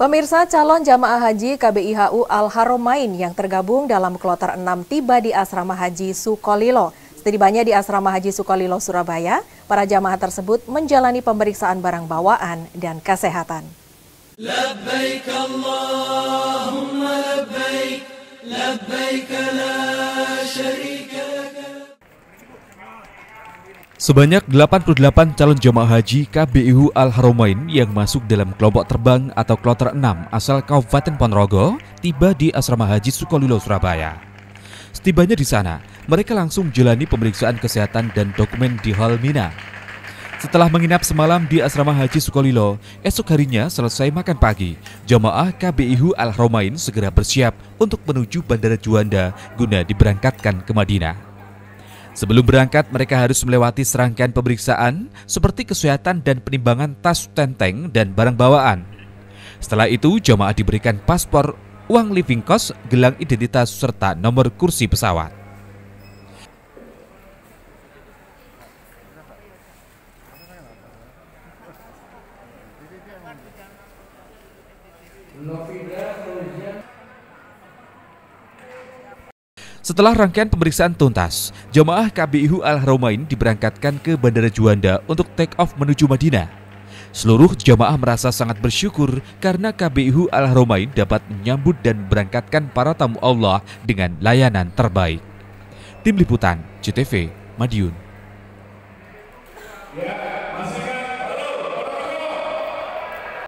Pemirsa calon jamaah haji KBIHU Al-Haromain yang tergabung dalam kloter 6 tiba di Asrama Haji Sukolilo. Setibanya di Asrama Haji Sukolilo, Surabaya, para jamaah tersebut menjalani pemeriksaan barang bawaan dan kesehatan. Labbaik Allahumma labbaik, labbaik la Sebanyak 88 calon jemaah haji KBIU Al-Haromain yang masuk dalam kelompok terbang atau kloter 6 asal Kabupaten Ponorogo tiba di Asrama Haji Sukolilo, Surabaya. Setibanya di sana, mereka langsung menjalani pemeriksaan kesehatan dan dokumen di Hal Mina. Setelah menginap semalam di Asrama Haji Sukolilo, esok harinya selesai makan pagi, jemaah KBIU Al-Haromain segera bersiap untuk menuju Bandara Juanda guna diberangkatkan ke Madinah. Sebelum berangkat, mereka harus melewati serangkaian pemeriksaan seperti kesehatan dan penimbangan tas tenteng dan barang bawaan. Setelah itu, jemaah diberikan paspor, uang living cost, gelang identitas, serta nomor kursi pesawat. Setelah rangkaian pemeriksaan tuntas, jemaah KBIHU Al-Haromain diberangkatkan ke Bandara Juanda untuk take off menuju Madinah. Seluruh jemaah merasa sangat bersyukur karena KBIHU Al-Haromain dapat menyambut dan berangkatkan para tamu Allah dengan layanan terbaik. Tim Liputan, CTV, Madiun.